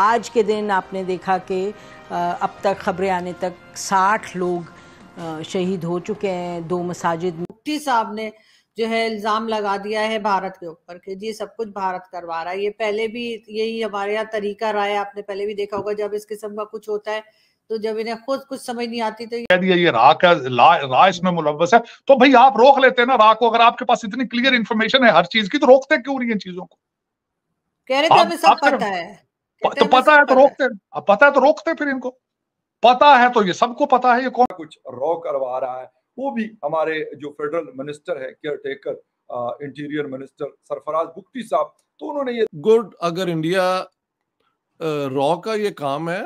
आज के दिन आपने देखा कि अब तक खबरें आने तक साठ लोग शहीद हो चुके हैं दो मसाजिद मुफ्ती साहब ने जो है इल्ज़ाम लगा दिया है भारत के ऊपर कि जी सब कुछ भारत करवा रहा है ये पहले भी यही हमारे यहाँ तरीका रहा है आपने पहले भी देखा होगा जब इस किस्म का कुछ होता है तो जब इन्हें खुद कुछ समझ नहीं आती तो ये दिया ये रा है रा इसमें मुलवस है तो भाई आप रोक लेते हैं ना रा को अगर आपके पास इतनी क्लियर इन्फॉर्मेशन है हर चीज की तो रोकते क्यों नहीं इन चीजों को कह रहे थे हमें सब पता है तो, तो पता है तो रोकते हाँ, पता है तो रोकते फिर इनको पता है तो ये सबको पता है ये कौन कुछ रॉ करवा रहा है वो भी हमारे जो फेडरल मिनिस्टर है caretaker interior minister Sarfraz Bugti साहब तो उन्होंने ये गुड अगर इंडिया रॉ का ये काम है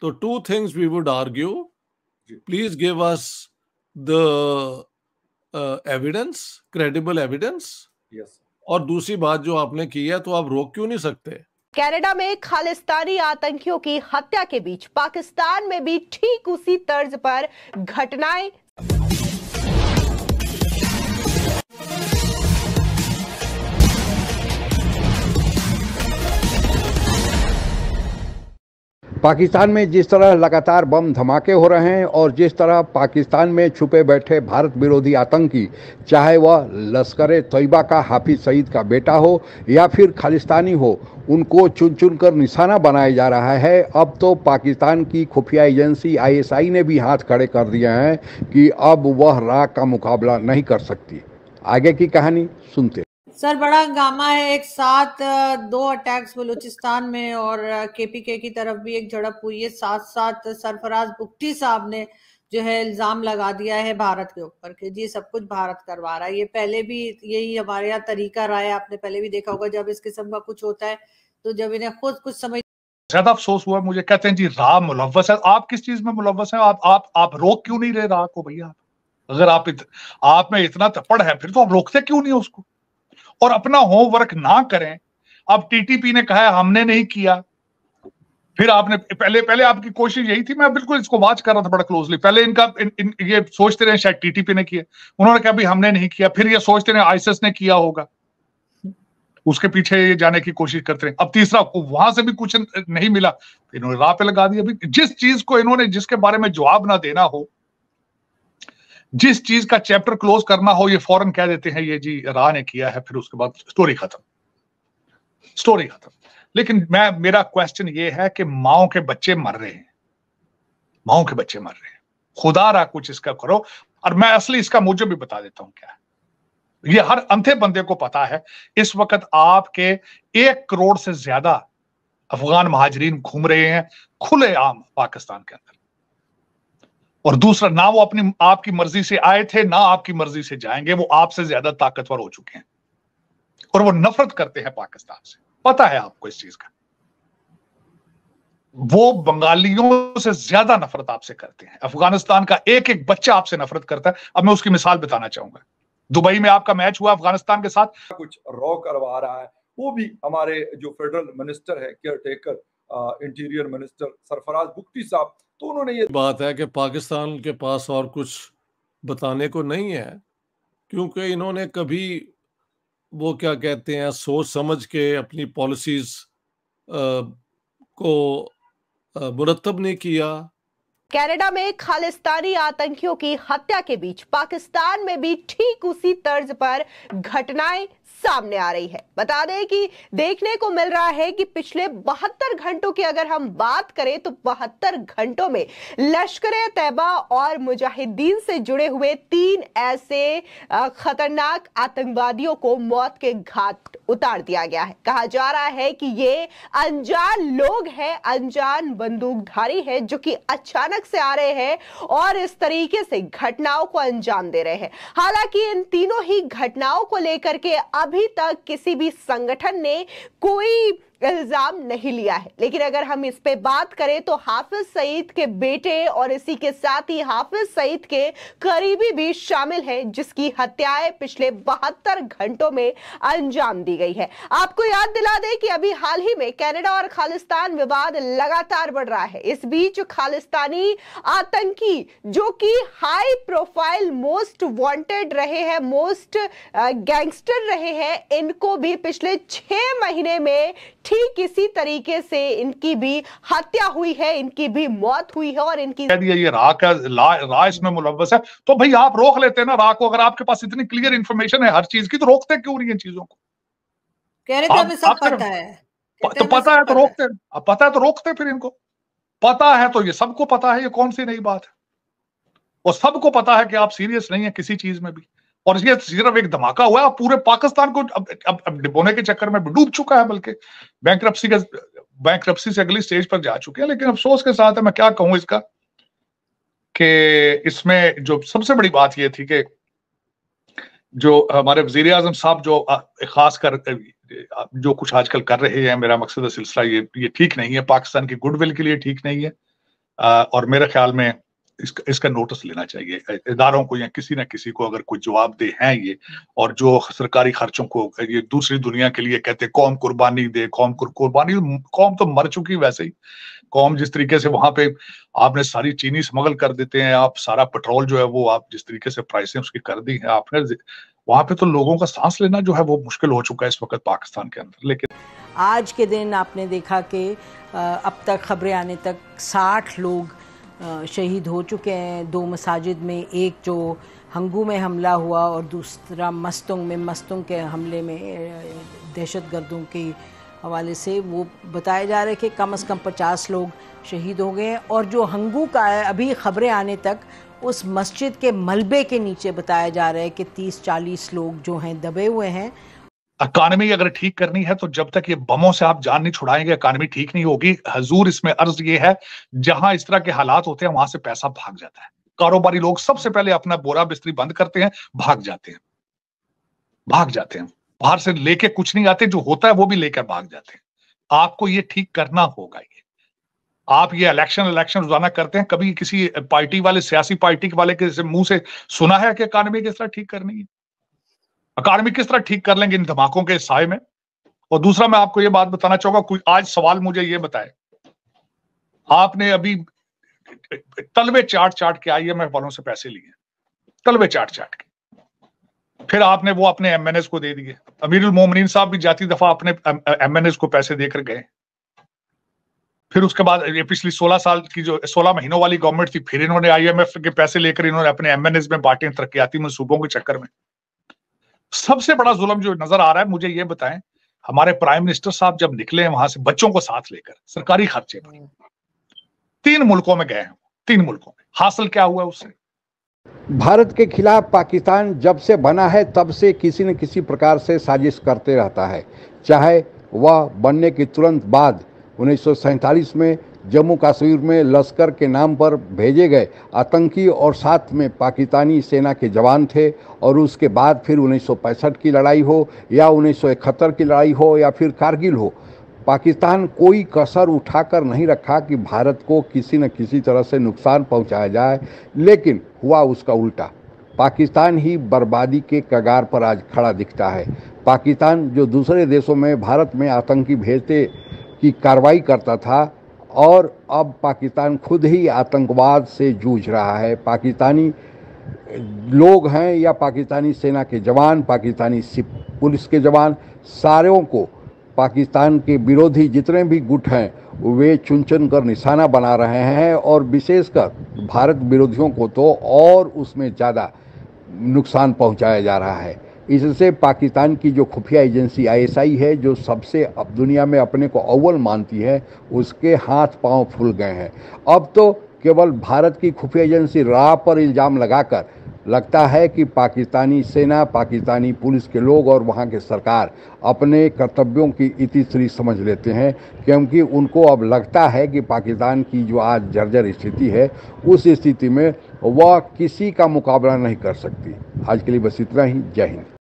तो two things we would argue please give us the evidence credible evidence और दूसरी बात जो आपने की है तो आप रोक क्यों नहीं सकते कनाडा में खालिस्तानी आतंकियों की हत्या के बीच पाकिस्तान में भी ठीक उसी तर्ज पर घटनाएं पाकिस्तान में जिस तरह लगातार बम धमाके हो रहे हैं और जिस तरह पाकिस्तान में छुपे बैठे भारत विरोधी आतंकी चाहे वह लश्कर तयबा का हाफिज सईद का बेटा हो या फिर खालिस्तानी हो उनको चुन चुन कर निशाना बनाया जा रहा है अब तो पाकिस्तान की खुफिया एजेंसी आईएसआई ने भी हाथ खड़े कर दिए हैं कि अब वह राग का मुकाबला नहीं कर सकती आगे की कहानी सुनते सर बड़ा गामा है एक साथ दो अटैक्स बलूचिस्तान में और केपीके की तरफ भी एक झड़प हुई है साथ साथ सरफराज बुक्टी साहब ने जो है इल्जाम लगा दिया है भारत के ऊपर कि जी सब कुछ भारत करवा रहा है ये पहले भी यही हमारे यहाँ तरीका रहा है आपने पहले भी देखा होगा जब इस किस्म का कुछ होता है तो जब इन्हें खुद कुछ समझ ज्यादा अफसोस हुआ मुझे कहते हैं जी राह मुलवस है आप किस चीज में मुलवस है आप आप आप रोक क्यों नहीं रहे राह को भैया अगर आप इत, आप में इतना तपड़ है फिर तो आप रोकते क्यों नहीं उसको और अपना होमवर्क ना करें अब टीटीपी ने कहा है हमने नहीं किया फिर आपने पहले पहले आपकी कोशिश यही थी मैं बिल्कुल इसको वाच कर रहा था बड़ा क्लोजली पहले इनका इन, इन, ये सोचते रहे शायद टीटीपी ने किया उन्होंने कहा भाई हमने नहीं किया फिर ये सोचते रहे आईसीएस ने किया होगा उसके पीछे ये जाने की कोशिश करते रहे अब तीसरा वहां से भी कुछ नहीं मिला इन्होंने राह पे लगा दिया जिस चीज को इन्होंने जिसके बारे में जवाब ना देना हो जिस चीज का चैप्टर क्लोज करना हो ये फौरन कह देते हैं ये जी रा ने किया है फिर उसके बाद स्टोरी खत्म स्टोरी खत्म लेकिन मैं मेरा क्वेश्चन ये है कि माओ के बच्चे मर रहे हैं माओ के बच्चे मर रहे हैं खुदा रहा कुछ इसका करो और मैं असली इसका मुझे भी बता देता हूं क्या है ये हर अंधे बंदे को पता है इस वक्त आपके एक करोड़ से ज्यादा अफगान महाजरीन घूम रहे हैं खुले आम पाकिस्तान के अंदर और दूसरा ना वो अपनी आपकी मर्जी से आए थे ना आपकी मर्जी से जाएंगे वो आपसे ज्यादा ताकतवर हो चुके हैं और वो नफरत करते हैं पाकिस्तान से पता है आपको इस चीज का वो बंगालियों से ज्यादा नफरत आपसे करते हैं अफगानिस्तान का एक एक बच्चा आपसे नफरत करता है अब मैं उसकी मिसाल बताना चाहूंगा दुबई में आपका मैच हुआ अफगानिस्तान के साथ कुछ रॉ करवा रहा है वो भी हमारे जो फेडरल मिनिस्टर है caretaker interior minister Sarfraz Bugti साहब तो उन्होंने ये बात है कि पाकिस्तान के पास और कुछ बताने को नहीं है क्योंकि इन्होंने कभी वो क्या कहते हैं सोच समझ के अपनी पॉलिसीज को मुरतब नहीं किया कनाडा में खालिस्तानी आतंकियों की हत्या के बीच पाकिस्तान में भी ठीक उसी तर्ज पर घटनाएं सामने आ रही है बता दें कि देखने को मिल रहा है कि पिछले बहत्तर घंटों की अगर हम बात करें तो बहत्तर घंटों में लश्कर तैबा और मुजाहिदीन से जुड़े हुए तीन ऐसे खतरनाक आतंकवादियों को मौत के घाट उतार दिया गया है कहा जा रहा है कि ये अनजान लोग हैं अनजान बंदूकधारी हैं जो कि अचानक से आ रहे हैं और इस तरीके से घटनाओं को अंजाम दे रहे हैं हालांकि इन तीनों ही घटनाओं को लेकर के अब अभी तक किसी भी संगठन ने कोई इल्ज़ाम नहीं लिया है लेकिन अगर हम इस पे बात करें तो हाफिज सईद के बेटे और इसी के साथ ही हाफिज सईद के करीबी भी शामिल हैं जिसकी हत्याएं पिछले बहत्तर घंटों में अंजाम दी गई है आपको याद दिला दें कि अभी हाल ही में कनाडा और खालिस्तान विवाद लगातार बढ़ रहा है इस बीच खालिस्तानी आतंकी जो कि हाई प्रोफाइल मोस्ट वॉन्टेड रहे हैं मोस्ट गैंगस्टर रहे हैं इनको भी पिछले छह महीने में ठीक इसी तरीके से इनकी भी हत्या हुई है इनकी भी मौत हुई है और इनकी कह दिया ये रा है रा, इसमें मुलवस है तो भाई आप रोक लेते ना रा को अगर आपके पास इतनी क्लियर इन्फॉर्मेशन है हर चीज की तो रोकते क्यों नहीं इन चीजों को कह रहे थे सब पता तो है तो पता है तो रोकते अब पता है तो रोकते फिर इनको पता है तो ये सबको पता है ये कौन सी नई बात है और सबको पता है कि आप सीरियस नहीं है किसी चीज में भी और ये सिर्फ एक धमाका हुआ है पूरे पाकिस्तान को अब अब, डिबोने के चक्कर में डूब चुका है बल्कि बैंक के बैंक से अगली स्टेज पर जा चुके हैं लेकिन अफसोस के साथ है मैं क्या कहूं इसका कि इसमें जो सबसे बड़ी बात यह थी कि जो हमारे वजीर आजम साहब जो खास कर जो कुछ आजकल कर रहे हैं मेरा मकसद सिलसिला ये ये ठीक नहीं है पाकिस्तान की गुडविल के लिए ठीक नहीं है और मेरे ख्याल में इसका इसका नोटिस लेना चाहिए इदारों को या किसी ना किसी को अगर कोई जवाब दे हैं ये और जो सरकारी खर्चों को ये दूसरी दुनिया के लिए कहते कौम कुर्बानी दे कौम कुर्बानी कौम तो मर चुकी वैसे ही कौम जिस तरीके से वहां पे आपने सारी चीनी स्मगल कर देते हैं आप सारा पेट्रोल जो है वो आप जिस तरीके से प्राइसें उसकी कर दी है आपने वहां पे तो लोगों का सांस लेना जो है वो मुश्किल हो चुका है इस वक्त पाकिस्तान के अंदर लेकिन आज के दिन आपने देखा कि अब तक खबरें आने तक 60 लोग शहीद हो चुके हैं दो मसाजिद में एक जो हंगू में हमला हुआ और दूसरा मस्तुंग में मस्तुंग के हमले में दहशत गर्दों के हवाले से वो बताया जा रहा है कि कम अज़ कम पचास लोग शहीद हो गए और जो हंगू का है अभी ख़बरें आने तक उस मस्जिद के मलबे के नीचे बताया जा रहा है कि तीस चालीस लोग जो हैं दबे हुए हैं अकानमी अगर ठीक करनी है तो जब तक ये बमों से आप जान नहीं छुड़ाएंगे अकानमी ठीक नहीं होगी हजूर इसमें अर्ज ये है जहां इस तरह के हालात होते हैं वहां से पैसा भाग जाता है कारोबारी लोग सबसे पहले अपना बोरा बिस्तरी बंद करते हैं भाग जाते हैं भाग जाते हैं बाहर से लेके कुछ नहीं आते जो होता है वो भी लेकर भाग जाते हैं आपको ये ठीक करना होगा ये आप ये इलेक्शन इलेक्शन रोजाना करते हैं कभी किसी पार्टी वाले सियासी पार्टी वाले के मुंह से सुना है कि अकानमी किस तरह ठीक करनी है अकाडमी किस तरह ठीक कर लेंगे इन धमाकों के साय में और दूसरा मैं आपको ये बात बताना चाहूंगा कोई आज सवाल मुझे ये बताए आपने अभी तलवे चाट चाट के आई एम वालों से पैसे लिए तलवे चाट चाट के फिर आपने वो अपने एमएनएस को दे दिए अमीरुल मोमनीन साहब भी जाती दफा अपने एमएनएस को पैसे देकर गए फिर उसके बाद ये पिछली 16 साल की जो 16 महीनों वाली गवर्नमेंट थी फिर इन्होंने आईएमएफ के पैसे लेकर इन्होंने अपने एमएनएस में बांटे तरक्याती मनसूबों के चक्कर में सबसे बड़ा जुलम जो नजर आ रहा है मुझे ये बताएं हमारे प्राइम मिनिस्टर साहब जब निकले हैं वहां से बच्चों को साथ लेकर सरकारी खर्चे पर हम्म। तीन मुल्कों में गए हैं तीन मुल्कों में हासिल क्या हुआ उससे भारत के खिलाफ पाकिस्तान जब से बना है तब से किसी न किसी प्रकार से साजिश करते रहता है चाहे वह बनने के तुरंत बाद उन्नीस में जम्मू कश्मीर में लश्कर के नाम पर भेजे गए आतंकी और साथ में पाकिस्तानी सेना के जवान थे और उसके बाद फिर उन्नीस की लड़ाई हो या उन्नीस की लड़ाई हो या फिर कारगिल हो पाकिस्तान कोई कसर उठाकर नहीं रखा कि भारत को किसी न किसी तरह से नुकसान पहुंचाया जाए लेकिन हुआ उसका उल्टा पाकिस्तान ही बर्बादी के कगार पर आज खड़ा दिखता है पाकिस्तान जो दूसरे देशों में भारत में आतंकी भेजते की कार्रवाई करता था और अब पाकिस्तान खुद ही आतंकवाद से जूझ रहा है पाकिस्तानी लोग हैं या पाकिस्तानी सेना के जवान पाकिस्तानी पुलिस के जवान सारों को पाकिस्तान के विरोधी जितने भी गुट हैं वे चुन चुन कर निशाना बना रहे हैं और विशेषकर भारत विरोधियों को तो और उसमें ज़्यादा नुकसान पहुंचाया जा रहा है इससे पाकिस्तान की जो खुफिया एजेंसी आईएसआई है जो सबसे अब दुनिया में अपने को अव्वल मानती है उसके हाथ पांव फूल गए हैं अब तो केवल भारत की खुफिया एजेंसी राह पर इल्ज़ाम लगाकर लगता है कि पाकिस्तानी सेना पाकिस्तानी पुलिस के लोग और वहाँ के सरकार अपने कर्तव्यों की इतिश्री समझ लेते हैं क्योंकि उनको अब लगता है कि पाकिस्तान की जो आज जर्जर स्थिति है उस स्थिति में वह किसी का मुकाबला नहीं कर सकती आज के लिए बस इतना ही जय हिंद